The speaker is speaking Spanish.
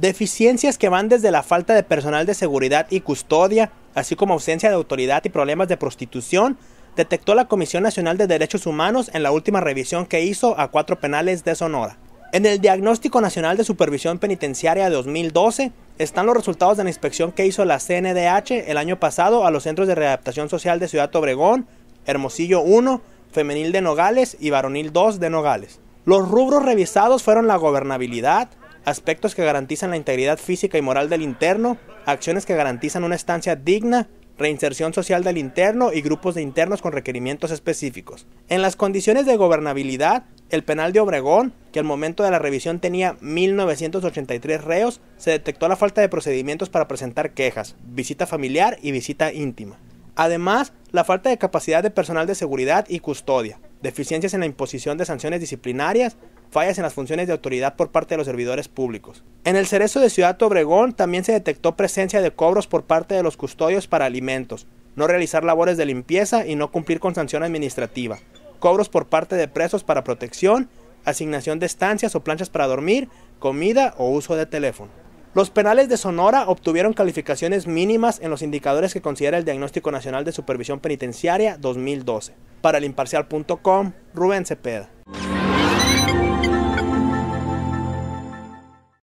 Deficiencias que van desde la falta de personal de seguridad y custodia, así como ausencia de autoridad y problemas de prostitución, detectó la Comisión Nacional de Derechos Humanos en la última revisión que hizo a cuatro penales de Sonora. En el Diagnóstico Nacional de Supervisión Penitenciaria 2012 están los resultados de la inspección que hizo la CNDH el año pasado a los centros de readaptación social de Ciudad Obregón, Hermosillo 1, Femenil de Nogales y Varonil 2 de Nogales. Los rubros revisados fueron la gobernabilidad, aspectos que garantizan la integridad física y moral del interno, acciones que garantizan una estancia digna, reinserción social del interno y grupos de internos con requerimientos específicos. En las condiciones de gobernabilidad, el penal de Obregón, que al momento de la revisión tenía 1.983 reos, se detectó la falta de procedimientos para presentar quejas, visita familiar y visita íntima. Además, la falta de capacidad de personal de seguridad y custodia, deficiencias en la imposición de sanciones disciplinarias, fallas en las funciones de autoridad por parte de los servidores públicos. En el cerezo de Ciudad Obregón también se detectó presencia de cobros por parte de los custodios para alimentos, no realizar labores de limpieza y no cumplir con sanción administrativa, cobros por parte de presos para protección, asignación de estancias o planchas para dormir, comida o uso de teléfono. Los penales de Sonora obtuvieron calificaciones mínimas en los indicadores que considera el Diagnóstico Nacional de Supervisión Penitenciaria 2012. Para el imparcial.com, Rubén Cepeda.